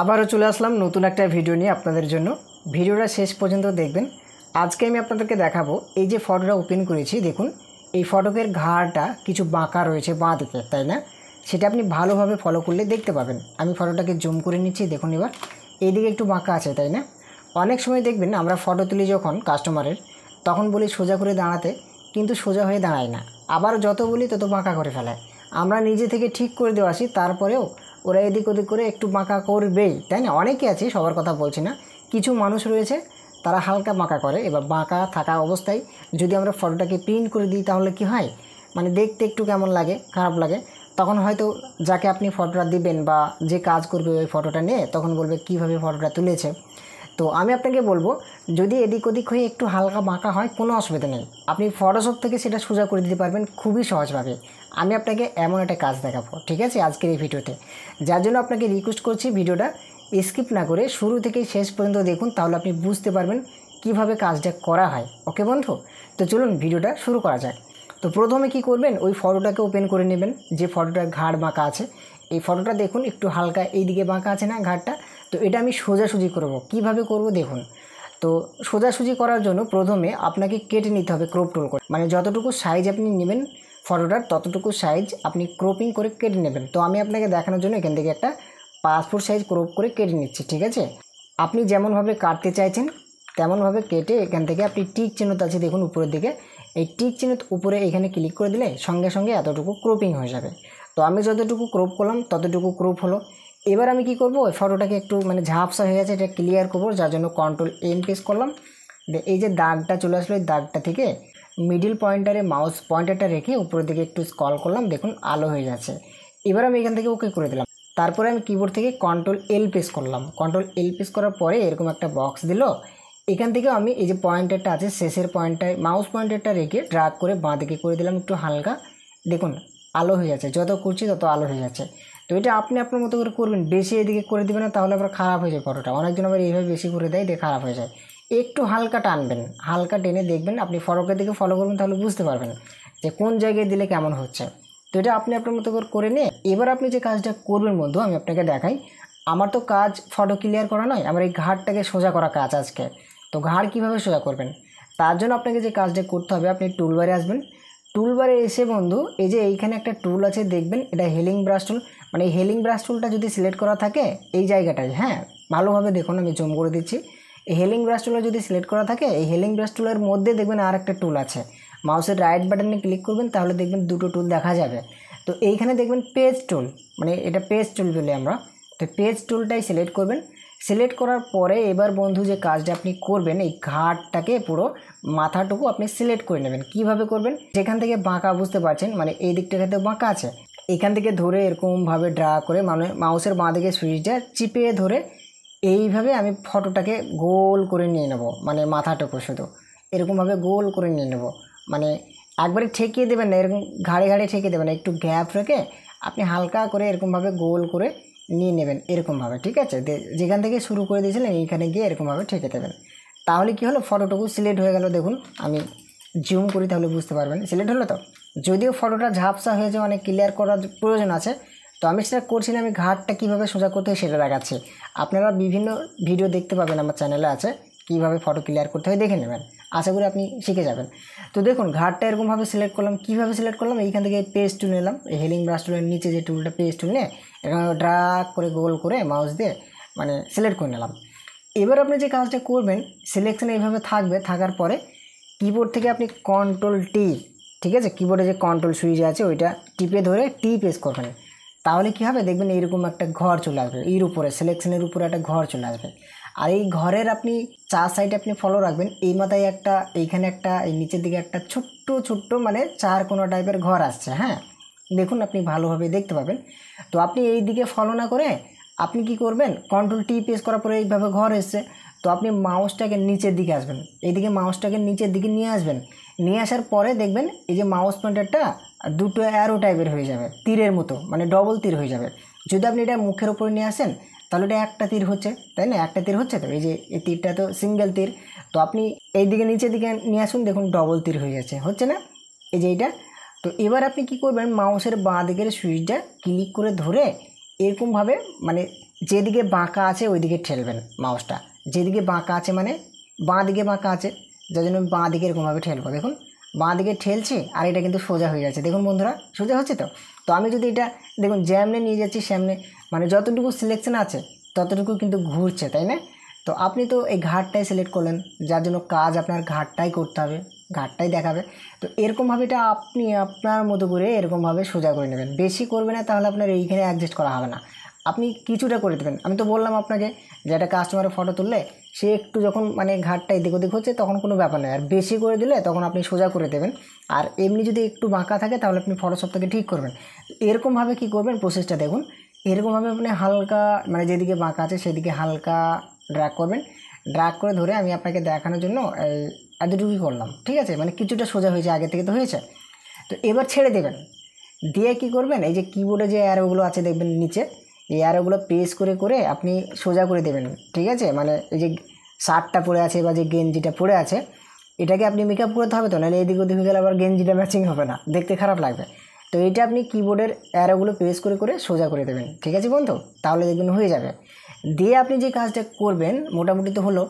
আবারও চলে আসলাম নতুন একটা ভিডিও নিয়ে আপনাদের জন্য ভিডিওটা শেষ পর্যন্ত দেখবেন আজকে আমি আপনাদেরকে দেখাবো এই যে ফটোটা ওপেন করেছি দেখুন এই ফটকের ঘাড়টা কিছু বাঁকা রয়েছে বাঁ দিকে তাই না সেটা আপনি ভালোভাবে ফলো করলে দেখতে পাবেন আমি ফটোটাকে জুম করে নিচ্ছি দেখুন এবার দিকে একটু বাঁকা আছে তাই না অনেক সময় দেখবেন আমরা ফটো তুলি যখন কাস্টমারের তখন বলি সোজা করে দাঁড়াতে কিন্তু সোজা হয়ে দাঁড়ায় না আবার যত বলি তত বাঁকা করে ফেলায় আমরা নিজে থেকে ঠিক করে দেওয়া আসি তারপরেও ওরা এদিক ওদিক করে একটু বাঁকা করবেই তাই না অনেকে আছে সবার কথা বলছি না কিছু মানুষ রয়েছে তারা হালকা বাঁকা করে এবার বাঁকা থাকা অবস্থায় যদি আমরা ফটোটাকে প্রিন্ট করে দিই তাহলে কি হয় মানে দেখতে একটু কেমন লাগে খারাপ লাগে তখন হয়তো যাকে আপনি ফটোটা দিবেন বা যে কাজ করবে ওই ফটোটা নিয়ে তখন বলবে কিভাবে ফটোটা তুলেছে তো আমি আপনাকে বলবো যদি এদিক ওদিক হয়ে একটু হালকা বাঁকা হয় কোনো অসুবিধা নেই আপনি ফটোশপ থেকে সেটা সোজা করে দিতে পারবেন খুবই সহজভাবে আমি আপনাকে এমন একটা কাজ দেখাবো ঠিক আছে আজকের এই ভিডিওতে যার জন্য আপনাকে রিকোয়েস্ট করছি ভিডিওটা স্কিপ না করে শুরু থেকে শেষ পর্যন্ত দেখুন তাহলে আপনি বুঝতে পারবেন কিভাবে কাজটা করা হয় ওকে বন্ধু তো চলুন ভিডিওটা শুরু করা যাক তো প্রথমে কি করবেন ওই ফটোটাকে ওপেন করে নেবেন যে ফটোটার ঘাড় বাঁকা আছে এই ফটোটা দেখুন একটু হালকা এই দিকে বাঁকা আছে না ঘাড়টা তো এটা আমি সোজাসুজি করব কিভাবে করব দেখুন তো সোজাসুজি করার জন্য প্রথমে আপনাকে কেটে নিতে হবে ক্রপ টুল করে মানে যতটুকু সাইজ আপনি নেবেন ফটোটার ততটুকু সাইজ আপনি ক্রপিং করে কেটে নেবেন তো আমি আপনাকে দেখানোর জন্য এখান থেকে একটা পাসপোর্ট সাইজ ক্রপ করে কেটে নিচ্ছি ঠিক আছে আপনি যেমনভাবে কাটতে চাইছেন তেমনভাবে কেটে এখান থেকে আপনি টিক চিহ্নত আছে দেখুন উপরের দিকে এই টিক চিহ্ন উপরে এখানে ক্লিক করে দিলে সঙ্গে সঙ্গে এতটুকু ক্রপিং হয়ে যাবে তো আমি যতটুকু ক্রপ করলাম ততটুকু ক্রপ হলো এবার আমি কি করব ওই ফটোটাকে একটু মানে ঝাপসা হয়ে গেছে এটা ক্লিয়ার করবো যার জন্য কন্ট্রোল এন পেস করলাম এই যে দাগটা চলে আসলো এই দাগটা থেকে মিডিল পয়েন্টারে মাউস পয়েন্টারটা রেখে উপরের দিকে একটু স্কল করলাম দেখুন আলো হয়ে যাচ্ছে এবার আমি এখান থেকে ওকে করে দিলাম তারপরে আমি কিবোর্ড থেকে কন্ট্রোল এল পেস করলাম কন্ট্রোল এল পেস করার পরে এরকম একটা বক্স দিল এখান থেকেও আমি এই যে পয়েন্টারটা আছে শেষের পয়েন্টটায় মাউস পয়েন্টারটা রেখে ড্রাগ করে বাঁ দিকে করে দিলাম একটু হালকা দেখুন আলো হয়ে যাচ্ছে যত করছি তত আলো হয়ে যাচ্ছে তো এটা আপনি আপনার মতো করে করবেন বেশি এদিকে করে দেবেন না তাহলে আবার খারাপ হয়ে যায় পরোটা অনেকজন আবার এইভাবে বেশি করে দেয় দিয়ে খারাপ হয়ে যায় একটু হালকা টানবেন হালকা টেনে দেখবেন আপনি ফরকের দিকে ফলো করবেন তাহলে বুঝতে পারবেন যে কোন জায়গায় দিলে কেমন হচ্ছে তো এটা আপনি আপনার মতো করে করে নিয়ে এবার আপনি যে কাজটা করবেন বন্ধু আমি আপনাকে দেখাই আমার তো কাজ ফটো ক্লিয়ার করা নয় আমার এই ঘাড়টাকে সোজা করা কাজ আজকে তো ঘাড় কীভাবে সোজা করবেন তার জন্য আপনাকে যে কাজটা করতে হবে আপনি টুলবারে আসবেন টুলবারে এসে বন্ধু এই যে এইখানে একটা টুল আছে দেখবেন এটা হিলিং ব্রাশ টুল মানে এই হেলিং ব্রাশ টুলটা যদি সিলেক্ট করা থাকে এই জায়গাটায় হ্যাঁ ভালোভাবে দেখুন আমি জুম করে দিচ্ছি এই হেলিং ব্রাশ টুলটা যদি সিলেক্ট করা থাকে এই হেলিং ব্রাশ টুলের মধ্যে দেখবেন আর একটা টুল আছে মাউসের রাইট বাটনে ক্লিক করবেন তাহলে দেখবেন দুটো টুল দেখা যাবে তো এইখানে দেখবেন পেজ টুল মানে এটা পেজ টুল বলি আমরা তো পেজ টুলটাই সিলেক্ট করবেন সিলেক্ট করার পরে এবার বন্ধু যে কাজটা আপনি করবেন এই ঘাটটাকে পুরো মাথাটুকু আপনি সিলেক্ট করে নেবেন কিভাবে করবেন যেখান থেকে বাঁকা বুঝতে পারছেন মানে এই দিকটাতে বাঁকা আছে এখান থেকে ধরে এরকমভাবে ড্রা করে মানে মাউসের বাঁ দিকে সুইচটা চিপে ধরে এইভাবে আমি ফটোটাকে গোল করে নিয়ে নেব মানে মাথাটুকু শুধু এরকমভাবে গোল করে নিয়ে নেব মানে একবারে ঠেকিয়ে দেবেন না এরকম ঘাড়ে ঘাড়ে ঠেকিয়ে দেবেন একটু গ্যাপ রেখে আপনি হালকা করে এরকমভাবে গোল করে নিয়ে নেবেন এরকমভাবে ঠিক আছে যেখান থেকে শুরু করে দিয়েছিলেন এইখানে গিয়ে এরকমভাবে ঠেকে দেবেন তাহলে কি হলো ফটোটুকু সিলেক্ট হয়ে গেল দেখুন আমি জুম করি তাহলে বুঝতে পারবেন সিলেক্ট হলো তো যদিও ফটোটা ঝাপসা হয়েছে অনেক মানে ক্লিয়ার করার প্রয়োজন আছে তো আমি সেটা করছিলাম আমি ঘাটটা কীভাবে সোজা করতে হয় সেটা দেখাচ্ছি আপনারা বিভিন্ন ভিডিও দেখতে পাবেন আমার চ্যানেলে আছে কীভাবে ফটো ক্লিয়ার করতে হয় দেখে নেবেন আশা করি আপনি শিখে যাবেন তো দেখুন ঘাটটা এরকমভাবে সিলেক্ট করলাম কীভাবে সিলেক্ট করলাম এইখান থেকে পেজ টুল নিলাম এই হেলিং ব্রাশ টুলের নিচে যে টুলটা পেজ টুল নিয়ে এখানে ড্রাক করে গোল করে মাউস দিয়ে মানে সিলেক্ট করে নিলাম এবার আপনি যে কাজটা করবেন সিলেকশন এইভাবে থাকবে থাকার পরে কিবোর্ড থেকে আপনি কন্ট্রোল টি ঠিক আছে কিবোর্ডে যে কন্ট্রোল সুইচ আছে ওইটা টিপে ধরে টি প্রেস করবেন তাহলে কী হবে দেখবেন এরকম একটা ঘর চলে আসবে এর উপরে সিলেকশনের উপরে একটা ঘর চলে আসবে আর এই ঘরের আপনি চার সাইডে আপনি ফলো রাখবেন এই মাথায় একটা এইখানে একটা এই নিচের দিকে একটা ছোট্ট ছোট্ট মানে চার কোনো টাইপের ঘর আসছে হ্যাঁ দেখুন আপনি ভালোভাবে দেখতে পাবেন তো আপনি এই দিকে ফলো না করে আপনি কি করবেন কন্ট্রোল টি প্রেস করার পরে এইভাবে ঘর এসছে তো আপনি মাউসটাকে নিচের দিকে আসবেন এইদিকে মাউসটাকে নিচের দিকে নিয়ে আসবেন নিয়ে আসার পরে দেখবেন এই যে মাউস পয়েন্টারটা দুটো অ্যারো টাইপের হয়ে যাবে তীরের মতো মানে ডবল তীর হয়ে যাবে যদি আপনি এটা মুখের ওপরে নিয়ে আসেন তাহলে এটা একটা তীর হচ্ছে তাই না একটা তীর হচ্ছে তো এই যে এই তীরটা তো সিঙ্গেল তীর তো আপনি এই দিকে নিচের দিকে নিয়ে আসুন দেখুন ডবল তীর হয়ে যাচ্ছে হচ্ছে না এই যে এইটা তো এবার আপনি কি করবেন মাউসের বাঁ দিকের সুইচটা ক্লিক করে ধরে এরকমভাবে মানে যেদিকে বাঁকা আছে ওইদিকে ঠেলবেন মাউসটা যেদিকে বাঁকা আছে মানে বাঁ দিকে বাঁকা আছে যার জন্য বাঁ দিকে এরকমভাবে ঠেলবো দেখুন বাঁ দিকে ঠেলছে আর এটা কিন্তু সোজা হয়ে যাচ্ছে দেখুন বন্ধুরা সোজা হচ্ছে তো তো আমি যদি এটা দেখুন জ্যামনে নিয়ে যাচ্ছি সেমনে মানে যতটুকু সিলেকশন আছে ততটুকু কিন্তু ঘুরছে তাই না তো আপনি তো এই ঘাটটাই সিলেক্ট করলেন যার জন্য কাজ আপনার ঘাটটাই করতে হবে ঘাটটাই দেখাবে তো এরকমভাবে এটা আপনি আপনার মতো করে এরকমভাবে সোজা করে নেবেন বেশি করবে না তাহলে আপনার এইখানে অ্যাডজাস্ট করা হবে না আপনি কিছুটা করে দেবেন আমি তো বললাম আপনাকে যে একটা কাস্টমারের ফটো তুললে সে একটু যখন মানে ঘাটটা এদিক ওদিক হচ্ছে তখন কোনো ব্যাপার নয় আর বেশি করে দিলে তখন আপনি সোজা করে দেবেন আর এমনি যদি একটু বাঁকা থাকে তাহলে আপনি থেকে ঠিক করবেন এরকমভাবে কি করবেন প্রসেসটা দেখুন এরকমভাবে আপনি হালকা মানে যেদিকে বাঁকা আছে সেদিকে হালকা ড্রাগ করবেন ড্রাগ করে ধরে আমি আপনাকে দেখানোর জন্য এতটুকুই করলাম ঠিক আছে মানে কিছুটা সোজা হয়েছে আগে থেকে তো হয়েছে তো এবার ছেড়ে দেবেন দিয়ে কি করবেন এই যে কিবোর্ডে যে অ্যারোগুলো আছে দেখবেন নিচে এই অ্যারোগুলো প্রেস করে করে আপনি সোজা করে দেবেন ঠিক আছে মানে এই যে শার্টটা পরে আছে বা যে গেঞ্জিটা পরে আছে এটাকে আপনি মেকআপ করতে হবে তো নাহলে এদিক ওদিক গেলে আবার গেঞ্জিটা ম্যাচিং হবে না দেখতে খারাপ লাগবে তো এটা আপনি কিবোর্ডের অ্যারোগুলো প্রেস করে করে সোজা করে দেবেন ঠিক আছে বন্ধু তাহলে দেখবেন হয়ে যাবে দিয়ে আপনি যে কাজটা করবেন মোটামুটি তো হলো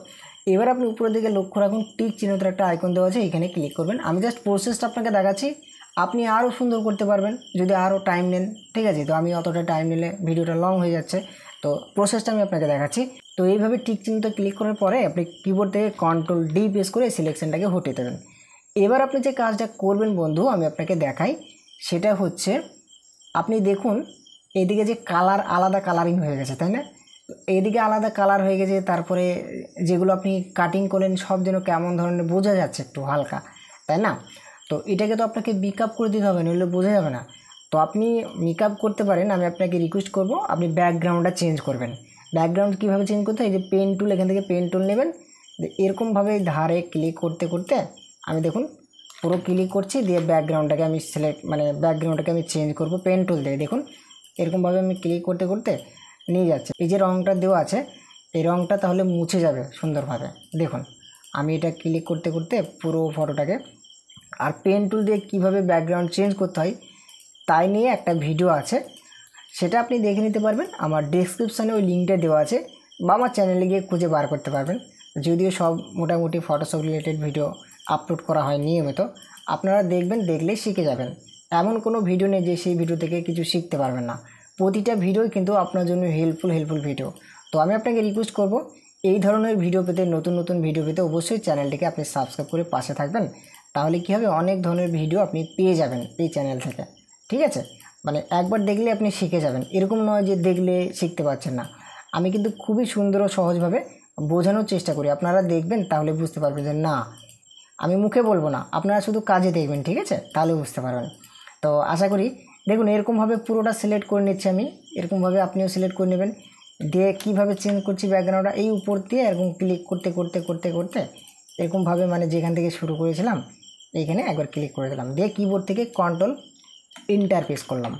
এবার আপনি উপরের দিকে লক্ষ্য রাখুন টিক চিহ্নতার একটা আইকন দেওয়া আছে এখানে ক্লিক করবেন আমি জাস্ট প্রসেসটা আপনাকে দেখাচ্ছি আপনি আরও সুন্দর করতে পারবেন যদি আরও টাইম নেন ঠিক আছে তো আমি অতটা টাইম নিলে ভিডিওটা লং হয়ে যাচ্ছে তো প্রসেসটা আমি আপনাকে দেখাচ্ছি তো এইভাবে টিক চিন্তা ক্লিক করার পরে আপনি কিবোর্ড থেকে কন্ট্রোল ডি প্রেস করে সিলেকশনটাকে হটে দেবেন এবার আপনি যে কাজটা করবেন বন্ধু আমি আপনাকে দেখাই সেটা হচ্ছে আপনি দেখুন এদিকে যে কালার আলাদা কালারিং হয়ে গেছে তাই না এদিকে আলাদা কালার হয়ে গেছে তারপরে যেগুলো আপনি কাটিং করলেন সব যেন কেমন ধরনের বোঝা যাচ্ছে একটু হালকা তাই না তো এটাকে তো আপনাকে মেক আপ করে দিতে হবে নইলে বোঝা যাবে না তো আপনি মেক আপ করতে পারেন আমি আপনাকে রিকোয়েস্ট করব আপনি ব্যাকগ্রাউন্ডটা চেঞ্জ করবেন ব্যাকগ্রাউন্ড কীভাবে চেঞ্জ করতে হয় এই যে পেন টুল এখান থেকে পেন টুল নেবেন এরকমভাবে ধারে ক্লিক করতে করতে আমি দেখুন পুরো ক্লিক করছি দিয়ে ব্যাকগ্রাউন্ডটাকে আমি সিলেক্ট মানে ব্যাকগ্রাউন্ডটাকে আমি চেঞ্জ করব পেন টুল দিয়ে দেখুন এরকমভাবে আমি ক্লিক করতে করতে নিয়ে যাচ্ছে এই যে রঙটা দেওয়া আছে এই রঙটা তাহলে মুছে যাবে সুন্দরভাবে দেখুন আমি এটা ক্লিক করতে করতে পুরো ফটোটাকে আর পেন টুল দিয়ে কীভাবে ব্যাকগ্রাউন্ড চেঞ্জ করতে হয় তাই নিয়ে একটা ভিডিও আছে সেটা আপনি দেখে নিতে পারবেন আমার ডিসক্রিপশানে ওই লিঙ্কটা দেওয়া আছে বা আমার চ্যানেলে গিয়ে খুঁজে বার করতে পারবেন যদিও সব মোটামুটি ফটোশপ রিলেটেড ভিডিও আপলোড করা হয় নিয়মিত আপনারা দেখবেন দেখলেই শিখে যাবেন এমন কোনো ভিডিও নেই যে সেই ভিডিও থেকে কিছু শিখতে পারবেন না প্রতিটা ভিডিও কিন্তু আপনার জন্য হেল্পফুল হেল্পফুল ভিডিও তো আমি আপনাকে রিকোয়েস্ট করব এই ধরনের ভিডিও পেতে নতুন নতুন ভিডিও পেতে অবশ্যই চ্যানেলটিকে আপনি সাবস্ক্রাইব করে পাশে থাকবেন তাহলে কী হবে অনেক ধরনের ভিডিও আপনি পেয়ে যাবেন এই চ্যানেল থেকে ঠিক আছে মানে একবার দেখলে আপনি শিখে যাবেন এরকম নয় যে দেখলে শিখতে পারছেন না আমি কিন্তু খুবই সুন্দর ও সহজভাবে বোঝানোর চেষ্টা করি আপনারা দেখবেন তাহলে বুঝতে পারবেন যে না আমি মুখে বলবো না আপনারা শুধু কাজে দেখবেন ঠিক আছে তাহলে বুঝতে পারবেন তো আশা করি দেখুন এরকমভাবে পুরোটা সিলেক্ট করে নিচ্ছি আমি এরকমভাবে আপনিও সিলেক্ট করে নেবেন দিয়ে কীভাবে চেঞ্জ করছি ব্যাকগ্রাউন্ডটা এই উপর দিয়ে এরকম ক্লিক করতে করতে করতে করতে এরকমভাবে মানে যেখান থেকে শুরু করেছিলাম এইখানে একবার ক্লিক করে দিলাম দিয়ে কিবোর্ড থেকে কন্ট্রোল ইন্টারপ্রেস করলাম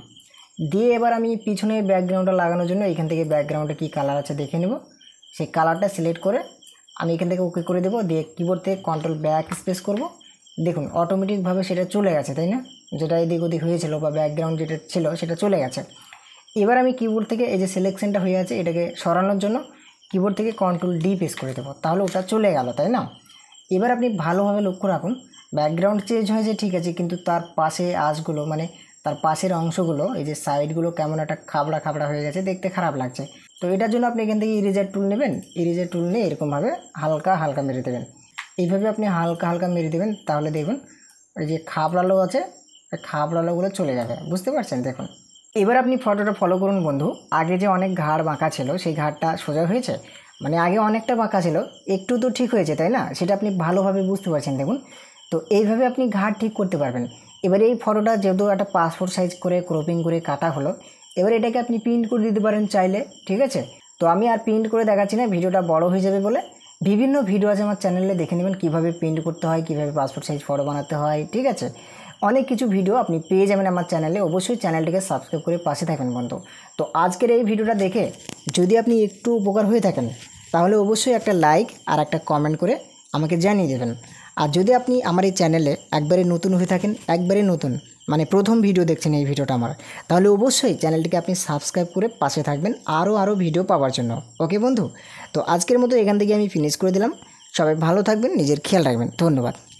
দিয়ে এবার আমি পিছনে ব্যাকগ্রাউন্ডটা লাগানোর জন্য এখান থেকে ব্যাকগ্রাউন্ডে কী কালার আছে দেখে নেব সেই কালারটা সিলেক্ট করে আমি এখান থেকে ওকে করে দেবো দিয়ে কিবোর্ড থেকে কন্ট্রোল ব্যাক স্পেস করব দেখুন অটোমেটিকভাবে সেটা চলে গেছে তাই না যেটা এদিক ওদিক হয়েছিল বা ব্যাকগ্রাউন্ড যেটা ছিল সেটা চলে গেছে এবার আমি কিবোর্ড থেকে এই যে সিলেকশনটা হয়ে আছে এটাকে সরানোর জন্য কিবোর্ড থেকে কন্ট্রোল ডি প্রেস করে দেবো তাহলে ওটা চলে গেল তাই না এবার আপনি ভালোভাবে লক্ষ্য রাখুন ব্যাকগ্রাউন্ড চেঞ্জ হয়েছে ঠিক আছে কিন্তু তার পাশে আঁশগুলো মানে তার পাশের অংশগুলো এই যে সাইডগুলো কেমন একটা খাবড়া খাবড়া হয়ে গেছে দেখতে খারাপ লাগছে তো এটার জন্য আপনি এখান থেকে ইরেজার টুল নেবেন ইরেজার টুল নিয়ে এরকমভাবে হালকা হালকা মেরে দেবেন এইভাবে আপনি হালকা হালকা মেরে দেবেন তাহলে দেখুন ওই যে খাবড়ালো আছে খাবড়ালোগুলো চলে যাবে বুঝতে পারছেন দেখুন এবার আপনি ফটোটা ফলো করুন বন্ধু আগে যে অনেক ঘাড় বাঁকা ছিল সেই ঘাড়টা সোজা হয়েছে মানে আগে অনেকটা বাঁকা ছিল একটু তো ঠিক হয়েছে তাই না সেটা আপনি ভালোভাবে বুঝতে পারছেন দেখুন তো এইভাবে আপনি ঘাট ঠিক করতে পারবেন এবারে এই ফটোটা যেহেতু একটা পাসপোর্ট সাইজ করে ক্রপিং করে কাটা হলো এবার এটাকে আপনি প্রিন্ট করে দিতে পারেন চাইলে ঠিক আছে তো আমি আর প্রিন্ট করে দেখাচ্ছি না ভিডিওটা বড় হয়ে যাবে বলে বিভিন্ন ভিডিও আছে আমার চ্যানেলে দেখে নেবেন কীভাবে প্রিন্ট করতে হয় কীভাবে পাসপোর্ট সাইজ ফটো বানাতে হয় ঠিক আছে অনেক কিছু ভিডিও আপনি পেয়ে যাবেন আমার চ্যানেলে অবশ্যই চ্যানেলটিকে সাবস্ক্রাইব করে পাশে থাকেন বন্ধু তো আজকের এই ভিডিওটা দেখে যদি আপনি একটু উপকার হয়ে থাকেন তাহলে অবশ্যই একটা লাইক আর একটা কমেন্ট করে আমাকে জানিয়ে দেবেন আর যদি আপনি আমার এই চ্যানেলে একবারে নতুন হয়ে থাকেন একবারে নতুন মানে প্রথম ভিডিও দেখছেন এই ভিডিওটা আমার তাহলে অবশ্যই চ্যানেলটিকে আপনি সাবস্ক্রাইব করে পাশে থাকবেন আরও আরও ভিডিও পাওয়ার জন্য ওকে বন্ধু তো আজকের মতো এখান থেকে আমি ফিনিশ করে দিলাম সবাই ভালো থাকবেন নিজের খেয়াল রাখবেন ধন্যবাদ